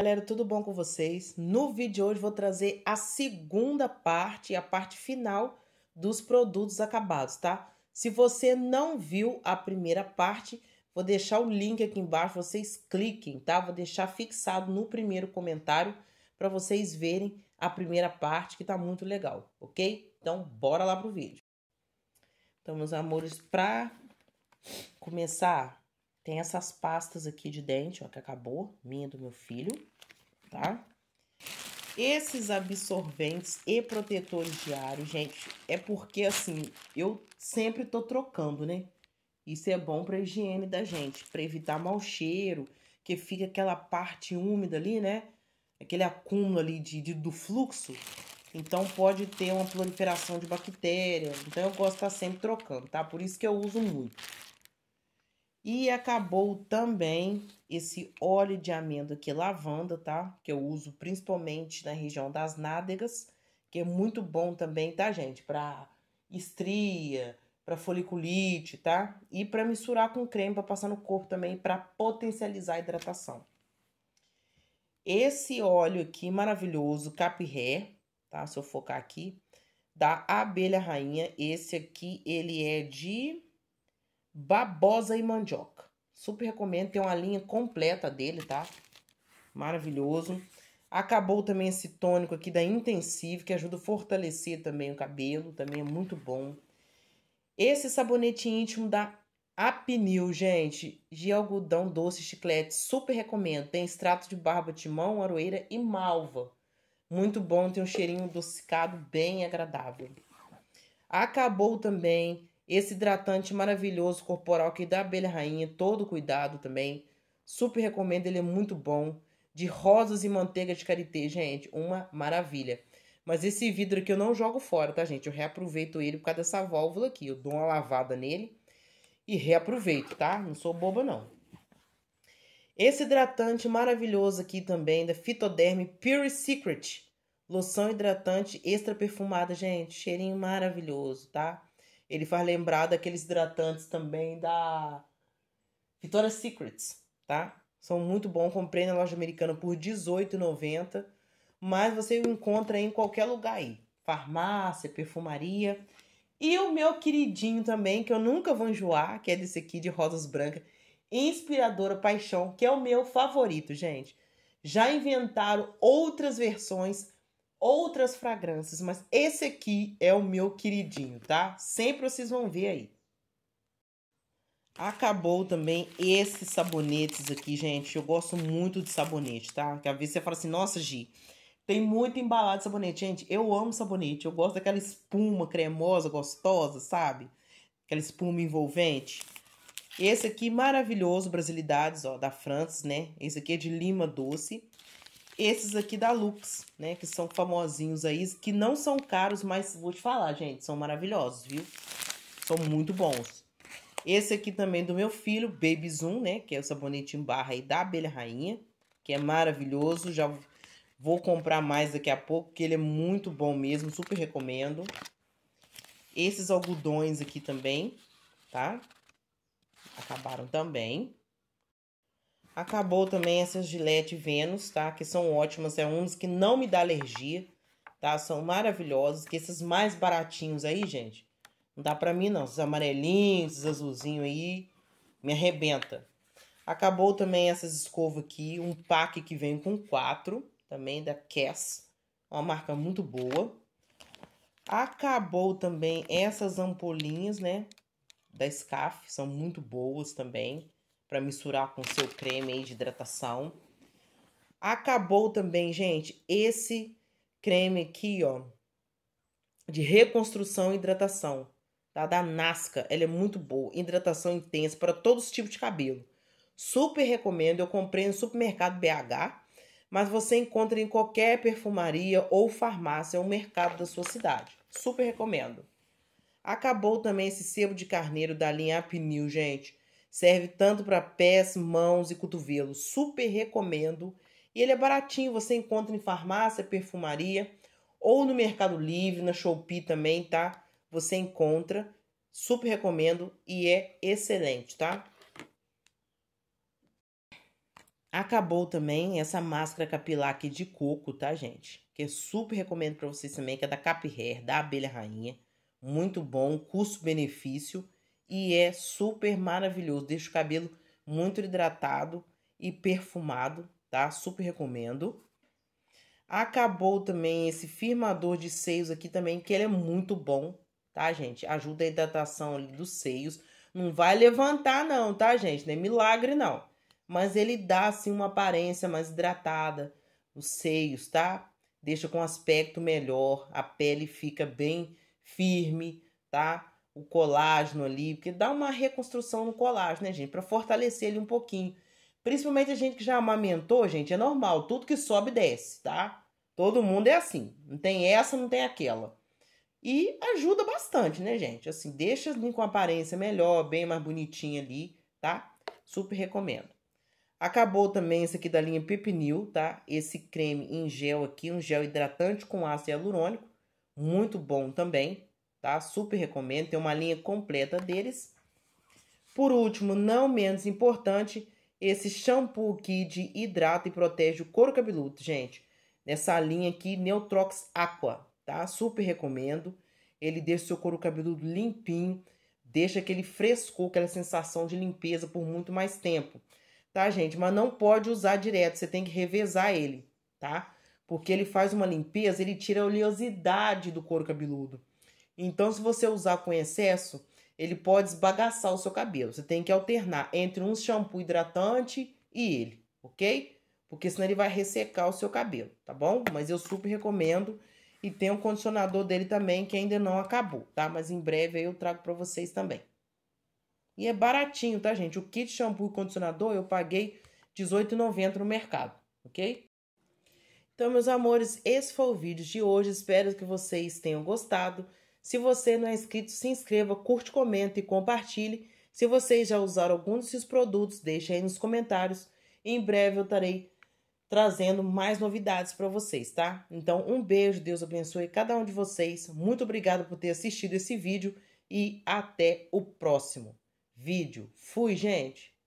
galera, tudo bom com vocês? No vídeo de hoje vou trazer a segunda parte, a parte final dos produtos acabados, tá? Se você não viu a primeira parte, vou deixar o link aqui embaixo, vocês cliquem, tá? Vou deixar fixado no primeiro comentário para vocês verem a primeira parte que tá muito legal, ok? Então, bora lá pro vídeo. Então, meus amores, pra começar, tem essas pastas aqui de dente, ó, que acabou, minha e do meu filho tá? Esses absorventes e protetores diários, gente, é porque assim, eu sempre tô trocando, né? Isso é bom para higiene da gente, para evitar mau cheiro, que fica aquela parte úmida ali, né? Aquele acúmulo ali de, de do fluxo. Então pode ter uma proliferação de bactéria. Então eu gosto de estar tá sempre trocando, tá? Por isso que eu uso muito. E acabou também esse óleo de amêndoa aqui lavanda, tá? Que eu uso principalmente na região das nádegas, que é muito bom também, tá, gente? Pra estria, pra foliculite, tá? E pra misturar com creme pra passar no corpo também, pra potencializar a hidratação. Esse óleo aqui maravilhoso, Capré, tá? Se eu focar aqui, da abelha rainha. Esse aqui, ele é de Babosa e Mandioca. Super recomendo, tem uma linha completa dele, tá? Maravilhoso. Acabou também esse tônico aqui da Intensive, que ajuda a fortalecer também o cabelo, também é muito bom. Esse sabonete íntimo da Apnil, gente, de algodão doce chiclete, super recomendo. Tem extrato de barba, timão, aroeira e malva. Muito bom, tem um cheirinho adocicado bem agradável. Acabou também esse hidratante maravilhoso corporal que é dá abelha rainha, todo cuidado também. Super recomendo, ele é muito bom. De rosas e manteiga de karité, gente, uma maravilha. Mas esse vidro aqui eu não jogo fora, tá, gente? Eu reaproveito ele por causa dessa válvula aqui. Eu dou uma lavada nele e reaproveito, tá? Não sou boba, não. Esse hidratante maravilhoso aqui também, da Fitoderm Pure Secret. Loção hidratante extra perfumada, gente. Cheirinho maravilhoso, Tá? Ele faz lembrar daqueles hidratantes também da Victoria's Secrets, tá? São muito bons, comprei na loja americana por R$18,90, mas você encontra em qualquer lugar aí. Farmácia, perfumaria. E o meu queridinho também, que eu nunca vou enjoar, que é desse aqui de rosas brancas, Inspiradora Paixão, que é o meu favorito, gente. Já inventaram outras versões outras fragrâncias, mas esse aqui é o meu queridinho, tá? Sempre vocês vão ver aí. Acabou também esses sabonetes aqui, gente. Eu gosto muito de sabonete, tá? Que às vezes você fala assim, nossa, Gi, tem muito embalado de sabonete. Gente, eu amo sabonete. Eu gosto daquela espuma cremosa, gostosa, sabe? Aquela espuma envolvente. Esse aqui maravilhoso, Brasilidades, ó, da França, né? Esse aqui é de lima doce esses aqui da Lux, né? Que são famosinhos aí, que não são caros, mas vou te falar, gente, são maravilhosos, viu? São muito bons. Esse aqui também do meu filho, Baby Zoom, né? Que é o sabonete em barra aí da Abelha Rainha, que é maravilhoso. Já vou comprar mais daqui a pouco, que ele é muito bom mesmo, super recomendo. Esses algodões aqui também, tá? Acabaram também. Acabou também essas Gillette Vênus, tá? Que são ótimas, é uns que não me dá alergia, tá? São maravilhosos, que esses mais baratinhos aí, gente, não dá pra mim não. Esses amarelinhos, esses azulzinhos aí, me arrebenta. Acabou também essas escovas aqui, um pack que vem com quatro, também da Cass, é uma marca muito boa. Acabou também essas ampolinhas, né? Da Scaf, são muito boas também para misturar com seu creme aí de hidratação. Acabou também, gente, esse creme aqui, ó, de reconstrução e hidratação, tá? Da Nasca. Ela é muito boa, hidratação intensa para todos os tipos de cabelo. Super recomendo, eu comprei no supermercado BH, mas você encontra em qualquer perfumaria ou farmácia ou mercado da sua cidade. Super recomendo. Acabou também esse sebo de carneiro da linha Apnil, gente. Serve tanto para pés, mãos e cotovelos. Super recomendo. E ele é baratinho, você encontra em farmácia, perfumaria ou no Mercado Livre, na Shopee também, tá? Você encontra. Super recomendo e é excelente, tá? Acabou também essa máscara capilar aqui de coco, tá, gente? Que eu super recomendo para vocês também, que é da Cap Hair, da Abelha Rainha. Muito bom, custo-benefício e é super maravilhoso. Deixa o cabelo muito hidratado e perfumado, tá? Super recomendo. Acabou também esse firmador de seios aqui também, que ele é muito bom, tá, gente? Ajuda a hidratação dos seios. Não vai levantar não, tá, gente? Nem é milagre não. Mas ele dá assim uma aparência mais hidratada os seios, tá? Deixa com aspecto melhor, a pele fica bem firme, tá? o colágeno ali, porque dá uma reconstrução no colágeno, né, gente? Para fortalecer ele um pouquinho. Principalmente a gente que já amamentou, gente, é normal. Tudo que sobe, desce, tá? Todo mundo é assim. Não tem essa, não tem aquela. E ajuda bastante, né, gente? Assim, deixa com aparência melhor, bem mais bonitinha ali, tá? Super recomendo. Acabou também esse aqui da linha Pepinil, tá? Esse creme em gel aqui, um gel hidratante com ácido hialurônico. Muito bom também tá? Super recomendo, tem uma linha completa deles. Por último, não menos importante, esse shampoo aqui de hidrata e protege o couro cabeludo, gente. Nessa linha aqui, Neutrox Aqua, tá? Super recomendo. Ele deixa o seu couro cabeludo limpinho, deixa aquele frescor, aquela sensação de limpeza por muito mais tempo. Tá, gente? Mas não pode usar direto, você tem que revezar ele, tá? Porque ele faz uma limpeza, ele tira a oleosidade do couro cabeludo. Então, se você usar com excesso, ele pode esbagaçar o seu cabelo. Você tem que alternar entre um shampoo hidratante e ele, ok? Porque senão ele vai ressecar o seu cabelo, tá bom? Mas eu super recomendo. E tem o um condicionador dele também que ainda não acabou, tá? Mas em breve aí eu trago para vocês também. E é baratinho, tá, gente? O kit shampoo e condicionador eu paguei R$18,90 no mercado, ok? Então, meus amores, esse foi o vídeo de hoje. Espero que vocês tenham gostado. Se você não é inscrito, se inscreva, curte, comenta e compartilhe. Se vocês já usaram algum desses produtos, deixe aí nos comentários. Em breve eu estarei trazendo mais novidades para vocês, tá? Então, um beijo, Deus abençoe cada um de vocês. Muito obrigado por ter assistido esse vídeo e até o próximo vídeo. Fui, gente!